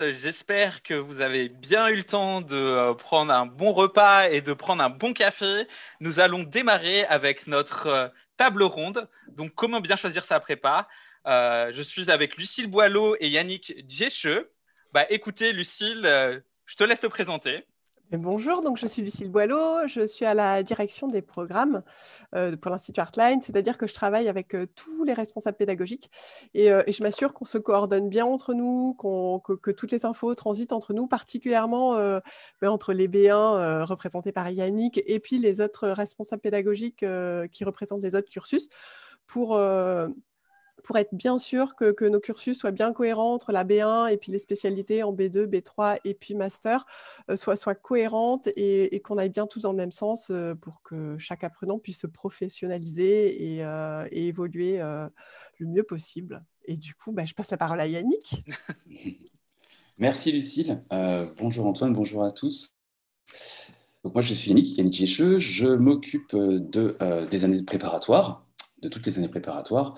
J'espère que vous avez bien eu le temps de euh, prendre un bon repas et de prendre un bon café. Nous allons démarrer avec notre euh, table ronde. Donc, comment bien choisir sa prépa euh, Je suis avec Lucille Boileau et Yannick Diecheux. Bah, écoutez, Lucille, je te laisse te présenter. Bonjour, donc je suis Lucille Boileau, je suis à la direction des programmes euh, pour l'Institut Artline, c'est-à-dire que je travaille avec euh, tous les responsables pédagogiques euh, et, je m'assure qu'on se coordonne bien entre nous, que, toutes les infos transitent entre nous, particulièrement ben, entre les B1 représentés par Yannick et puis les autres responsables pédagogiques qui représentent les autres cursus pour pour être bien sûr que, nos cursus soient bien cohérents entre la B1 et puis les spécialités en B2, B3 et puis master euh, soient, cohérentes et, qu'on aille bien tous dans le même sens euh, pour que chaque apprenant puisse se professionnaliser et, euh, évoluer le mieux possible. Et du coup, bah, je passe la parole à Yannick. Merci Lucille. bonjour Antoine, bonjour à tous. Donc moi je suis Yannick, Yannick je m'occupe des années préparatoires, de toutes les années préparatoires.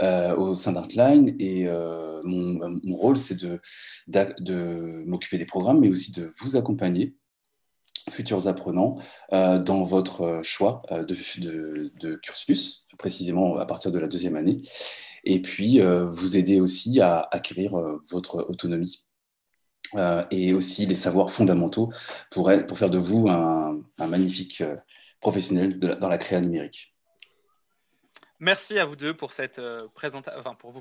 Euh, au sein d'Artline. Et euh, bah, mon, rôle, c'est de, de, m'occuper des programmes, mais aussi de vous accompagner futurs apprenants euh, dans votre choix de, de, cursus, précisément à partir de la deuxième année, et puis vous aider aussi à acquérir votre autonomie et aussi les savoirs fondamentaux pour, être, pour faire de vous un, magnifique professionnel dans la créa numérique. Merci à vous deux pour cette euh, présentation, enfin pour vous,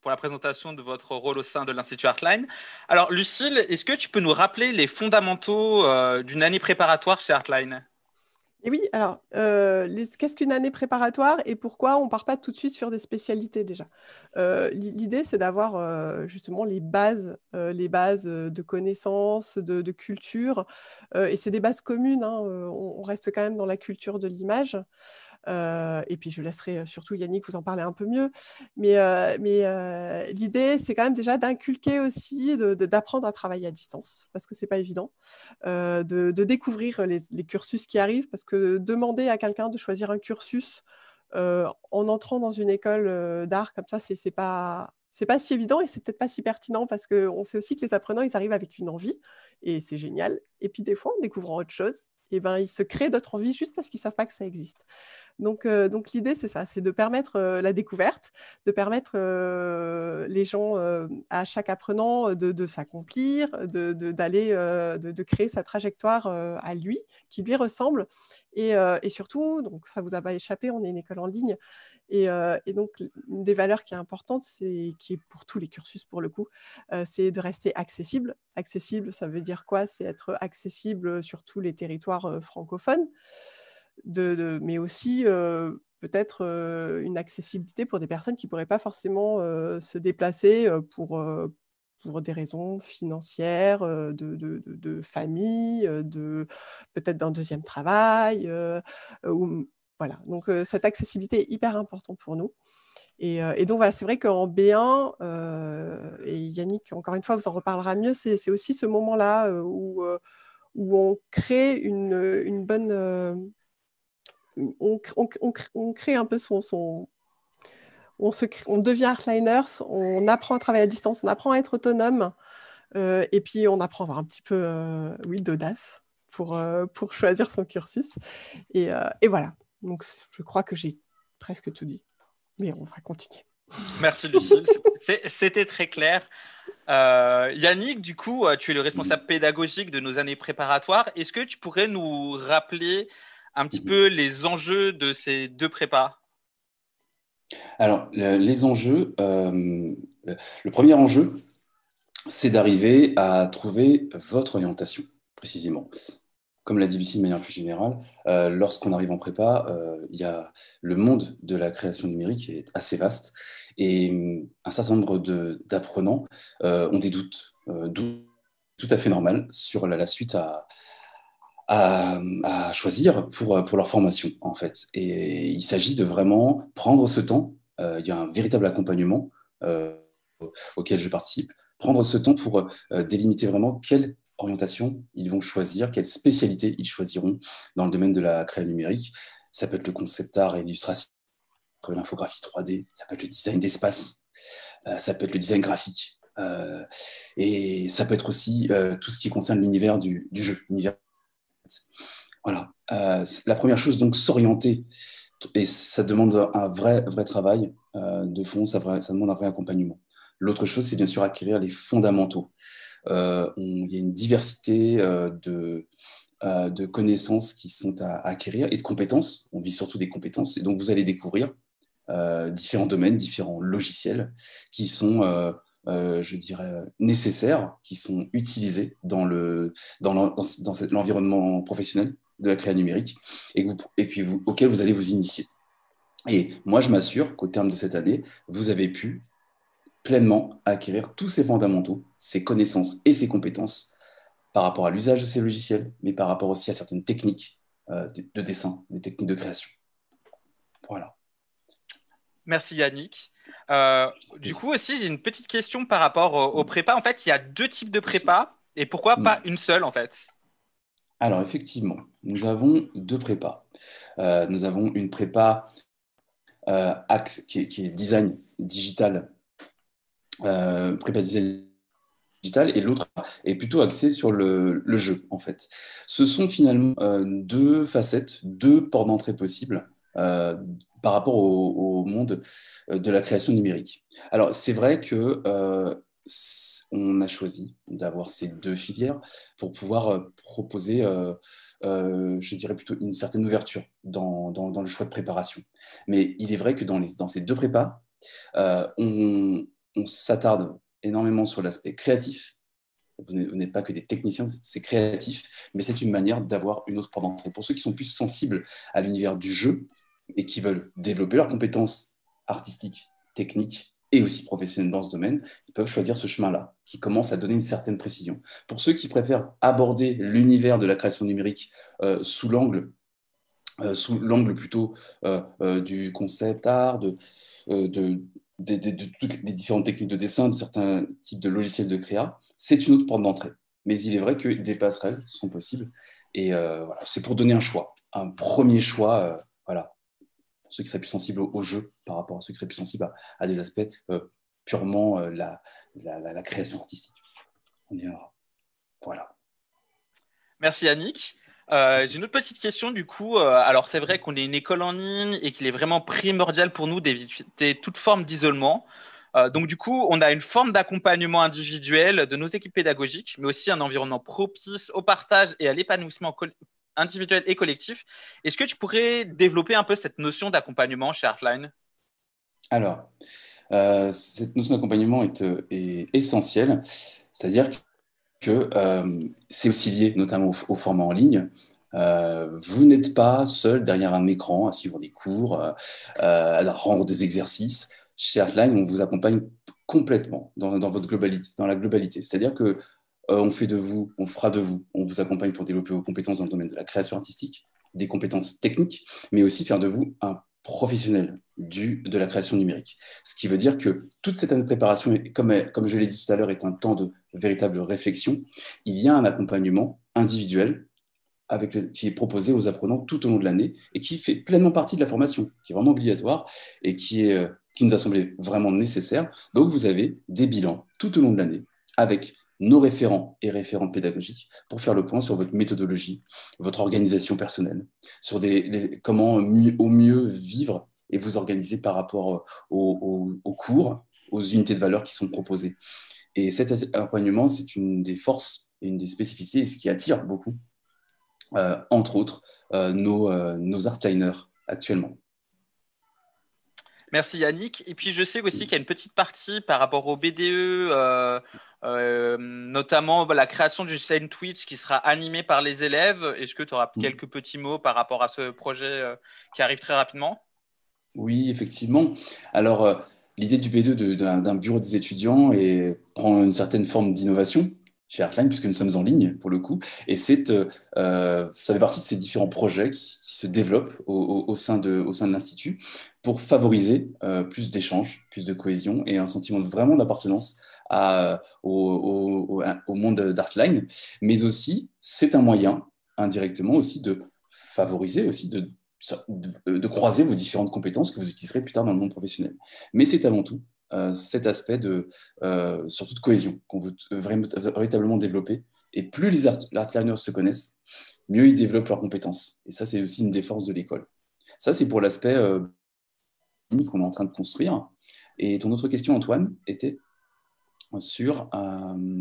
pour la présentation de votre rôle au sein de l'Institut Artline. Alors, Lucille, est-ce que tu peux nous rappeler les fondamentaux euh, d'une année préparatoire chez Artline et eh oui, alors, euh, qu'est-ce qu'une année préparatoire et pourquoi on ne part pas tout de suite sur des spécialités déjà L'idée, c'est d'avoir justement les bases, les bases de connaissances, de, culture, et c'est des bases communes, hein, on, reste quand même dans la culture de l'image. Euh, et puis je laisserai euh, surtout Yannick vous en parler un peu mieux. Mais, euh, l'idée, c'est quand même déjà d'inculquer aussi, d'apprendre à travailler à distance, parce que ce n'est pas évident, de, découvrir les, cursus qui arrivent, parce que demander à quelqu'un de choisir un cursus, en entrant dans une école d'art comme ça, c'est pas c'est pas si évident et c'est peut-être pas si pertinent parce qu'on sait aussi que les apprenants ils arrivent avec une envie et c'est génial. Et puis des fois en découvrant autre chose, et ben, ils se créent d'autres envies juste parce qu'ils ne savent pas que ça existe. Donc, euh, donc l'idée, c'est ça, c'est de permettre euh, la découverte, de permettre euh, les gens, à chaque apprenant, de, s'accomplir, de, de, créer sa trajectoire à lui, qui lui ressemble. Et, et, surtout, donc ça vous a pas échappé, on est une école en ligne. Euh, et, donc, une des valeurs qui est importante, c'est qui est pour tous les cursus pour le coup, euh, c'est de rester accessible. Accessible, ça veut dire quoi C'est être accessible sur tous les territoires euh, francophones, de, mais aussi peut-être une accessibilité pour des personnes qui ne pourraient pas forcément se déplacer pour, pour des raisons financières, de, famille, de, peut-être d'un deuxième travail, ou voilà, donc euh, cette accessibilité est hyper importante pour nous. Et, euh, donc voilà, c'est vrai qu'en B1, euh, et Yannick, encore une fois, vous en reparlera mieux, c'est aussi ce moment-là où, où, on crée une, une bonne... On, on, on, crée un peu son... son on, se on devient artliner, on apprend à travailler à distance, on apprend à être autonome, et puis on apprend à avoir un petit peu oui, d'audace. Pour, pour, choisir son cursus. Et, et voilà. Donc je crois que j'ai presque tout dit, mais on va continuer. Merci Lucille, c'était très clair. Euh, Yannick, du coup, euh, tu es le responsable pédagogique de nos années préparatoires. Est-ce que tu pourrais nous rappeler un petit peu les enjeux de ces deux prépas Alors, les enjeux, euh, le premier enjeu, c'est d'arriver à trouver votre orientation, précisément comme la DBC de manière plus générale, euh, lorsqu'on arrive en prépa, euh, y a le monde de la création numérique est assez vaste et mm, un certain nombre d'apprenants euh, ont des doutes, euh, doutes, tout à fait normal sur la, suite à, à, choisir pour, pour leur formation en fait. Et il s'agit de vraiment prendre ce temps. Il y a un véritable accompagnement auquel je participe. Prendre ce temps pour délimiter vraiment quelle orientation ils vont choisir, quelle spécialité ils choisiront dans le domaine de la création numérique. Ça peut être le concept art et l'illustration, l'infographie 3D, ça peut être le design d'espace, euh, ça peut être le design graphique, euh, et ça peut être aussi euh, tout ce qui concerne l'univers du, du, jeu. Voilà. la première chose, donc, s'orienter. Et ça demande un vrai, vrai travail de fond, ça, ça demande un vrai accompagnement. L'autre chose, c'est bien sûr acquérir les fondamentaux. Euh, il y a une diversité euh, de, euh, de connaissances qui sont à, acquérir et de compétences. On vit surtout des compétences. Et donc, vous allez découvrir différents domaines, différents logiciels qui sont... je dirais, nécessaires, qui sont utilisés dans l'environnement le, dans professionnel de la création numérique et, auxquels et vous, auquel vous allez vous initier. Et moi, je m'assure qu'au terme de cette année, vous avez pu pleinement acquérir tous ses fondamentaux, ses connaissances et ses compétences par rapport à l'usage de ces logiciels, mais par rapport aussi à certaines techniques euh, de dessin, des techniques de création. Voilà. Merci Yannick. Euh, du coup aussi, j'ai une petite question par rapport aux au prépas. En fait, il y a deux types de prépa et pourquoi mm. pas une seule en fait Alors effectivement, nous avons deux prépas. Euh, nous avons une prépa axe qui est, design digital euh, digitale et l'autre est plutôt axé sur le, jeu en fait. Ce sont finalement euh, deux facettes, deux ports d'entrée possibles euh, par rapport au, monde euh, de la création numérique. Alors c'est vrai que on a choisi d'avoir ces deux filières pour pouvoir proposer, je dirais plutôt une certaine ouverture dans, dans, le choix de préparation. Mais il est vrai que dans, les, dans ces deux prépas, on, on s'attarde énormément sur l'aspect créatif. Vous n'êtes pas que des techniciens, c'est créatif, mais c'est une manière d'avoir une autre porte d'entrée. Pour ceux qui sont plus sensibles à l'univers du jeu et qui veulent développer leurs compétences artistiques, techniques et aussi professionnelles dans ce domaine, ils peuvent choisir ce chemin-là, qui commence à donner une certaine précision. Pour ceux qui préfèrent aborder l'univers de la création numérique euh, sous l'angle, euh, sous l'angle plutôt euh, du concept art, de, des, toutes les différentes techniques de dessin, de certains types de logiciels de créa, c'est une autre porte d'entrée. Mais il est vrai que des passerelles sont possibles. Et euh, voilà, c'est pour donner un choix, un premier choix, euh, voilà, pour ceux qui seraient plus sensibles au, jeu par rapport à ceux qui seraient plus sensibles à, des aspects euh, purement la, la, création artistique. On y Voilà. Merci Annick. Euh, j'ai une autre petite question du coup. Euh, alors c'est vrai qu'on est une école en ligne et qu'il est vraiment primordial pour nous d'éviter toute forme d'isolement. Euh, donc du coup, on a une forme d'accompagnement individuel de nos équipes pédagogiques, mais aussi un environnement propice au partage et à l'épanouissement individuel et collectif. Est-ce que tu pourrais développer un peu cette notion d'accompagnement chez Artline Alors, cette notion d'accompagnement est, est essentielle, c'est-à-dire que que euh, c'est aussi lié notamment au, format en ligne. Euh, vous n'êtes pas seul derrière un écran à suivre des cours, euh, à rendre des exercices. Chez Artline, on vous accompagne complètement dans, votre globalité, dans la globalité. C'est-à-dire que on fait de vous, on fera de vous, on vous accompagne pour développer vos compétences dans le domaine de la création artistique, des compétences techniques, mais aussi faire de vous un professionnel du, de la création numérique. Ce qui veut dire que toute cette année de préparation, comme, comme je l'ai dit tout à l'heure, est un temps de véritable réflexion. Il y a un accompagnement individuel qui est proposé aux apprenants tout au long de l'année et qui fait pleinement partie de la formation, qui est vraiment obligatoire et qui, est, euh, qui nous a semblé vraiment nécessaire. Donc vous avez des bilans tout au long de l'année avec nos référents et référents pédagogiques pour faire le point sur votre méthodologie, votre organisation personnelle, sur des, comment au mieux vivre et vous organiser par rapport euh, aux, cours, aux unités de valeur qui sont proposées. Et cet accompagnement, c'est une des forces une des spécificités, ce qui attire beaucoup, euh, entre autres, euh, nos, nos artliners actuellement. Merci Yannick. Et puis je sais aussi qu'il y a une petite partie par rapport au BDE, euh, euh, notamment bah, la création d'une chaîne Twitch qui sera animée par les élèves. Est-ce que tu auras mm. quelques petits mots par rapport à ce projet euh, qui arrive très rapidement Oui, effectivement. Alors l'idée du BDE e d'un bureau des étudiants et prend une certaine forme d'innovation chez Artline puisque nous sommes en ligne pour le coup. Et c'est, euh, euh, ça fait partie de ces différents projets qui, se développent au, sein de, au sein de l'Institut pour favoriser euh, plus d'échanges, plus de cohésion et un sentiment vraiment d'appartenance à, au, monde d'Artline. Mais aussi, c'est un moyen indirectement aussi de favoriser, aussi de, de croiser vos différentes compétences que vous utiliserez plus tard dans le monde professionnel. Mais c'est avant tout euh, cet aspect de, euh, surtout de cohésion qu'on veut véritablement développer. Et plus les art, learners se connaissent, mieux ils développent leurs compétences. Et ça, c'est aussi une des forces de l'école. Ça, c'est pour l'aspect euh, qu'on est en train de construire. Et ton autre question, Antoine, était sur... que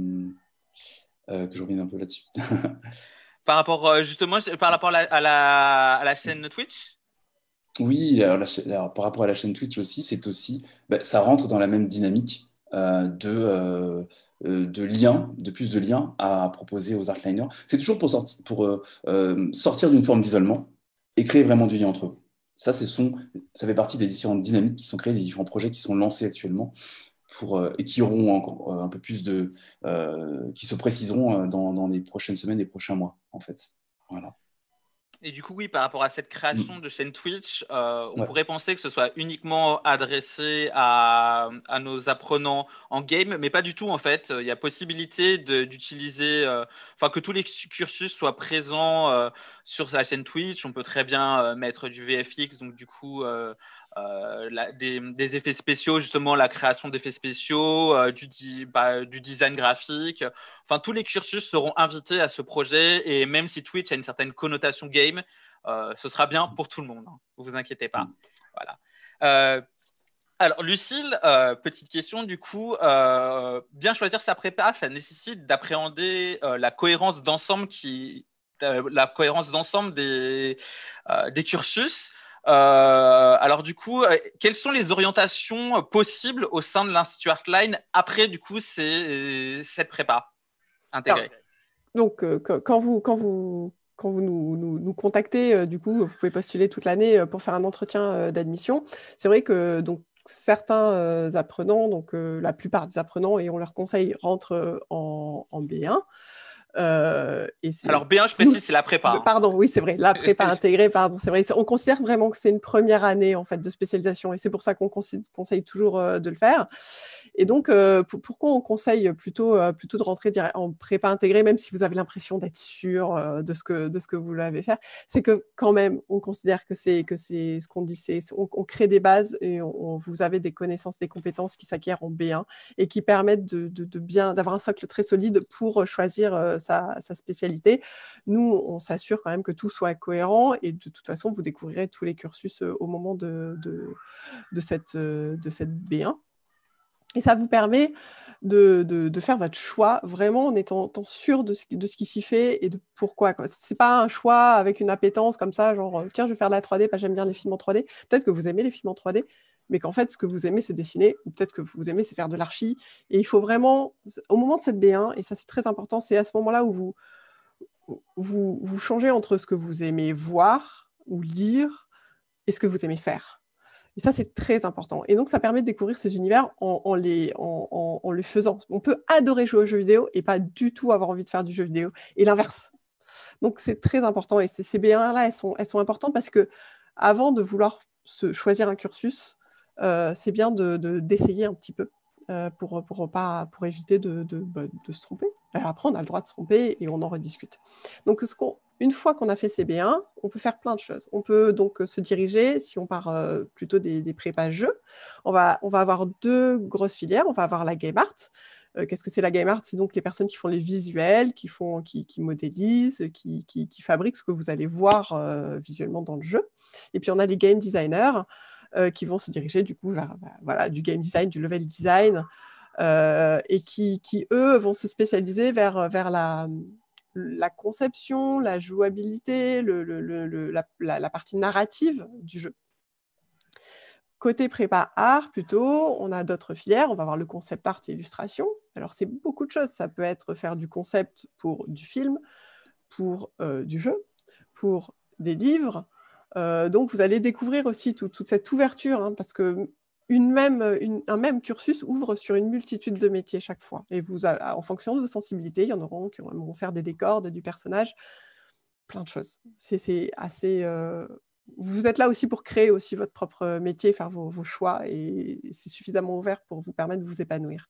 je revienne un peu là-dessus. par rapport, justement, par rapport à la, à la, à la chaîne Twitch oui, alors, par rapport à la chaîne Twitch aussi, c'est aussi, bah, ça rentre dans la même dynamique euh, euh, euh, de, liens, de plus de liens à proposer aux artliners. C'est toujours pour, sortir d'une forme d'isolement et créer vraiment du lien entre vous. Ça, c'est son, ça fait partie des différentes dynamiques qui sont créées, des différents projets qui sont lancés actuellement pour, et qui auront encore un peu plus de, qui se préciseront dans, dans les prochaines semaines, les prochains mois, en fait. Voilà. Et du coup, oui, par rapport à cette création mm. de chaîne Twitch, euh, on pourrait penser que ce soit uniquement adressé à, nos apprenants en game, mais pas du tout en fait. Il y a possibilité d'utiliser, euh, enfin que tous les cursus soient présents euh, sur la chaîne Twitch. On peut très bien mettre du VFX, donc du coup euh, des, effets spéciaux, justement la création d'effets spéciaux, euh, bah, du, design graphique. Enfin, tous les cursus seront invités à ce projet et même si Twitch a une certaine connotation game, euh, ce sera bien pour tout le monde. Ne hein. vous inquiétez pas. Mm. Voilà. alors, Lucille, petite question du coup. bien choisir sa prépa, ça nécessite d'appréhender la cohérence d'ensemble qui la cohérence d'ensemble des, des cursus. Euh, alors du coup, euh, quelles sont les orientations possibles au sein de l'Institut Artline après du coup ces, cette prépa intégrée Donc euh, quand vous quand vous quand vous nous, contactez, du coup, vous pouvez postuler toute l'année pour faire un entretien d'admission. C'est vrai que donc, certains apprenants, donc la plupart des apprenants, et on leur conseille, rentrent en B1. Euh, Alors B1, je précise, c'est la prépa. Hein. Pardon, oui, c'est vrai, la prépa intégrée, pardon, c'est vrai. On considère vraiment que c'est une première année en fait de spécialisation et c'est pour ça qu'on conseille toujours euh, de le faire. Et donc, euh, pourquoi on conseille plutôt, plutôt de rentrer en prépa intégrée, même si vous avez l'impression d'être sûr de, ce que, de ce que vous l'avez faire, c'est que quand même, on considère que c'est que c'est ce qu'on dit, c'est on, crée des bases et on, vous avez des connaissances, des compétences qui s'acquièrent en B1 et qui permettent de, de bien d'avoir un socle très solide pour choisir sa, spécialité. Nous, on s'assure quand même que tout soit cohérent et de toute façon, vous découvrirez tous les cursus euh, au moment de, de, cette, de cette euh, B1. Et ça vous permet de, de, faire votre choix vraiment en étant, sûr de ce, qui s'y fait et de pourquoi. Ce n'est pas un choix avec une appétence comme ça, genre tiens, je vais faire de la 3D parce que j'aime bien les films en 3D. Peut-être que vous aimez les films en 3D, mais qu'en fait, ce que vous aimez, c'est dessiner, ou peut-être que vous aimez, c'est faire de l'archi. Et il faut vraiment, au moment de cette B1, et ça c'est très important, c'est à ce moment-là où vous, vous, changez entre ce que vous aimez voir ou lire et ce que vous aimez faire. Et ça, c'est très important. Et donc, ça permet de découvrir ces univers en, les, en, en, les faisant. On peut adorer jouer aux jeux vidéo et pas du tout avoir envie de faire du jeu vidéo, et l'inverse. Donc, c'est très important. Et ces b 1 là elles sont, elles sont importantes parce que avant de vouloir se choisir un cursus, euh, c'est bien d'essayer de, un petit peu euh, pour, pour, pour éviter de, bah, se tromper. Euh, après, on a le droit de se tromper et on en rediscute. Donc, une fois qu'on a fait CB1, on peut faire plein de choses. On peut donc se diriger, si on part plutôt des, des prépas jeux, on va, avoir deux grosses filières. On va avoir la game art. Qu'est-ce que c'est la game art C'est donc les personnes qui font les visuels, qui, font, qui, modélisent, qui, fabriquent ce que vous allez voir visuellement dans le jeu. Et puis on a les game designers. Euh, qui vont se diriger du coup vers bah, voilà, du game design, du level design, euh, et qui, qui, eux, vont se spécialiser vers, euh, vers la, la conception, la jouabilité, le, le, le, la, partie narrative du jeu. Côté prépa art, plutôt, on a d'autres filières. On va voir le concept art et illustration. Alors, c'est beaucoup de choses. Ça peut être faire du concept pour du film, pour du jeu, pour des livres, euh, donc, vous allez découvrir aussi toute cette ouverture, hein, parce que même, un même cursus ouvre sur une multitude de métiers chaque fois. Et en fonction de vos sensibilités, il y en aura qui vont faire des décors, du personnage, plein de choses. C'est assez. Euh, vous êtes là aussi pour créer aussi votre propre métier, faire vos choix, et c'est suffisamment ouvert pour vous permettre de vous épanouir.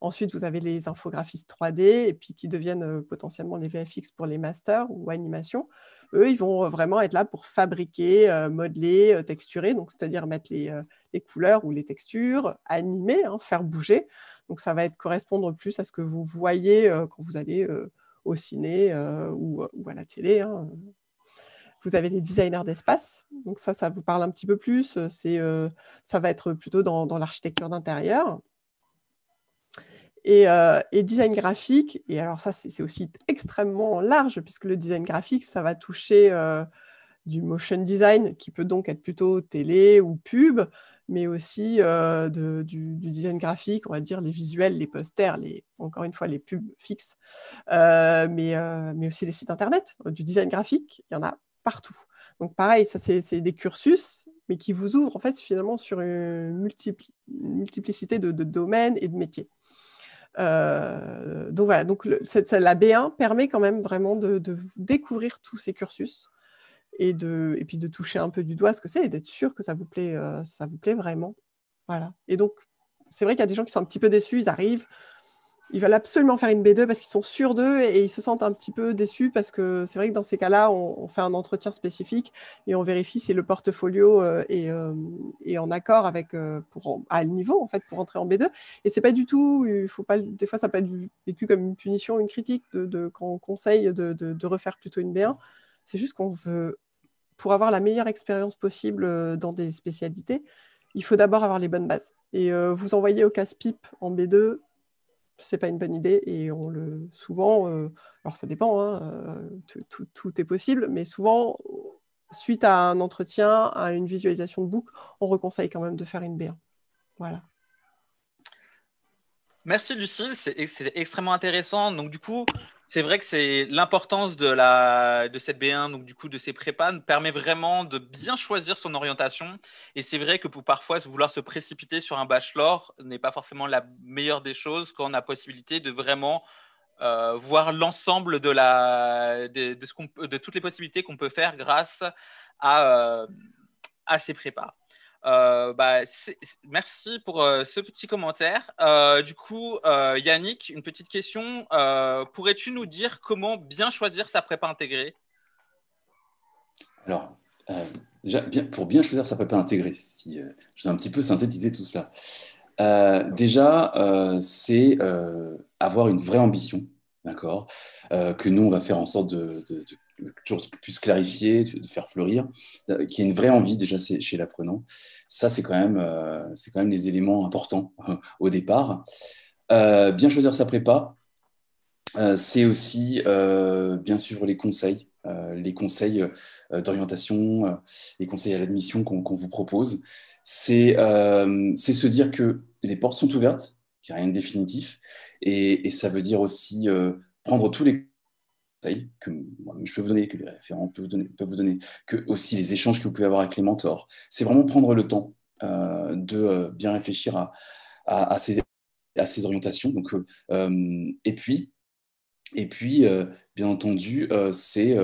Ensuite, vous avez les infographistes 3D et puis qui deviennent potentiellement les VFX pour les masters ou animations. Eux, ils vont vraiment être là pour fabriquer, modeler, texturer, donc c'est-à-dire mettre les, couleurs ou les textures, animer, hein, faire bouger. Donc ça va être correspondre plus à ce que vous voyez quand vous allez au ciné ou, à la télé. Hein. Vous avez les designers d'espace, donc ça, ça vous parle un petit peu plus. C'est, ça va être plutôt dans l'architecture d'intérieur. Euh, et, design graphique, et alors ça, c'est aussi extrêmement large, puisque le design graphique, ça va toucher euh, du motion design, qui peut donc être plutôt télé ou pub, mais aussi euh, du, design graphique, on va dire les visuels, les posters, les, encore une fois, les pubs fixes, mais, aussi les sites internet, du design graphique, il y en a partout. Donc pareil, ça, c'est des cursus, mais qui vous ouvrent en fait finalement sur une, multiplicité de domaines et de métiers. Euh, donc voilà, donc cette, la B1 permet quand même vraiment de, découvrir tous ces cursus et, de, et puis de toucher un peu du doigt ce que c'est et d'être sûr que ça vous plaît, euh, ça vous plaît vraiment. Voilà. Et donc, c'est vrai qu'il y a des gens qui sont un petit peu déçus, ils arrivent, ils veulent absolument faire une B2 parce qu'ils sont sûrs d'eux et ils se sentent un petit peu déçus parce que c'est vrai que dans ces cas-là, on, fait un entretien spécifique et on vérifie si le portfolio euh, euh, est, en accord avec euh, pour à niveau en fait pour entrer en B2. Et c'est pas du tout, il faut pas, des fois ça peut être vécu comme une punition, une critique de, quand on conseille de, refaire plutôt une B1. C'est juste qu'on veut pour avoir la meilleure expérience possible dans des spécialités il faut d'abord avoir les bonnes bases. Et vous envoyez au casse-pipe en B2, c'est pas une bonne idée et on le souvent euh, alors ça dépend hein, euh, tout, est possible mais souvent suite à un entretien à une visualisation de boucle on reconseille quand même de faire une b voilà merci Lucille, c'est extrêmement intéressant. Donc du coup, c'est vrai que c'est l'importance de, cette B1, donc du coup de ces prépas, permet vraiment de bien choisir son orientation. Et c'est vrai que pour parfois vouloir se précipiter sur un bachelor n'est pas forcément la meilleure des choses quand on a possibilité de vraiment euh, voir l'ensemble de, toutes les possibilités qu'on peut faire grâce à, euh, à ces prépas. Euh, bah, merci pour euh, ce petit commentaire. Euh, du coup, Yannick, une petite question. Pourrais-tu nous dire comment bien choisir sa prépa intégrée Alors, déjà, pour bien choisir sa prépa intégrée, si, je vais un petit peu synthétiser tout cela. déjà, c'est avoir une vraie ambition, d'accord Que nous, on va faire en sorte de toujours plus clarifier, de faire fleurir, euh, qu'il y ait une vraie envie déjà chez l'apprenant. Ça, c'est quand, même, euh, c'est quand même les éléments importants hein, au départ. Euh, bien choisir sa prépa, c'est aussi bien suivre les conseils, les conseils d'orientation, les conseils à l'admission qu'on, vous propose. C'est, c'est se dire que les portes sont ouvertes, qu'il n'y a rien de définitif, et ça veut dire aussi prendre tous les que je peux vous donner, que les référents peuvent vous donner, vous donner, que aussi les échanges que vous pouvez avoir avec les mentors. C'est vraiment prendre le temps euh, de euh, bien réfléchir à, à, ces, à ces, orientations. Donc, euh, et puis, et puis bien entendu, c'est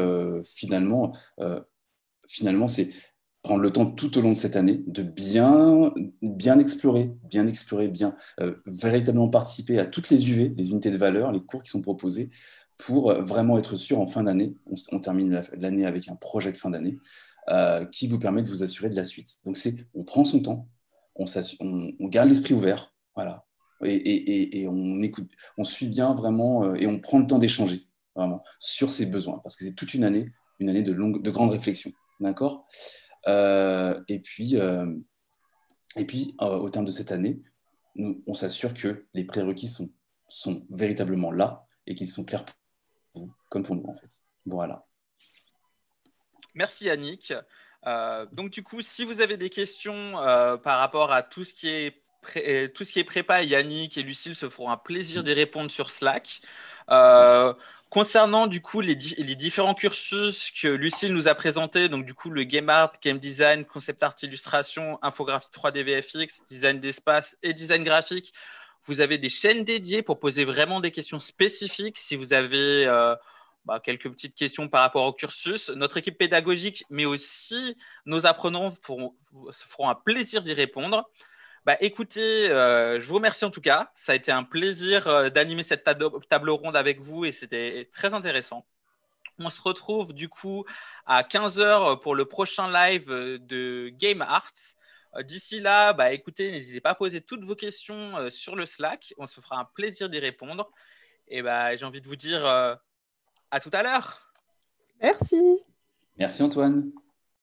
finalement, finalement c'est prendre le temps tout au long de cette année de bien, bien explorer, bien explorer, bien véritablement participer à toutes les UV, les unités de valeur, les cours qui sont proposés, pour euh, vraiment être sûr en fin d'année. On, termine l'année avec un projet de fin d'année euh, qui vous permet de vous assurer de la suite. Donc, c'est on prend son temps, on, on, garde l'esprit ouvert, voilà, et, on écoute, on suit bien vraiment euh, et on prend le temps d'échanger vraiment sur ses besoins parce que c'est toute une année, une année de longue, de grande réflexion, d'accord. et puis, et puis au terme de cette année, nous, on s'assure que les prérequis sont, sont véritablement là et qu'ils sont clairs pour comme en fait. Voilà. Merci Yannick. Euh, donc du coup, si vous avez des questions euh, par rapport à tout ce qui est euh, tout ce qui est prépa, Yannick et Lucille se feront un plaisir d'y répondre sur Slack. concernant du coup les, les, différents cursus que Lucille nous a présentés, donc du coup le game art, game design, concept art, illustration, infographie 3D VFX, design d'espace et design graphique, vous avez des chaînes dédiées pour poser vraiment des questions spécifiques. Si vous avez bah, quelques petites questions par rapport au cursus. Notre équipe pédagogique, mais aussi nos apprenants feront, se feront un plaisir d'y répondre. Bah, écoutez, euh, je vous remercie en tout cas. Ça a été un plaisir euh, d'animer cette table ronde avec vous et c'était très intéressant. On se retrouve du coup à 15h pour le prochain live euh, de Game Arts. D'ici là, bah, écoutez, n'hésitez pas à poser toutes vos questions sur le Slack. On se fera un plaisir d'y répondre. Et bah, j'ai envie de vous dire à tout à l'heure. Merci. Merci Antoine.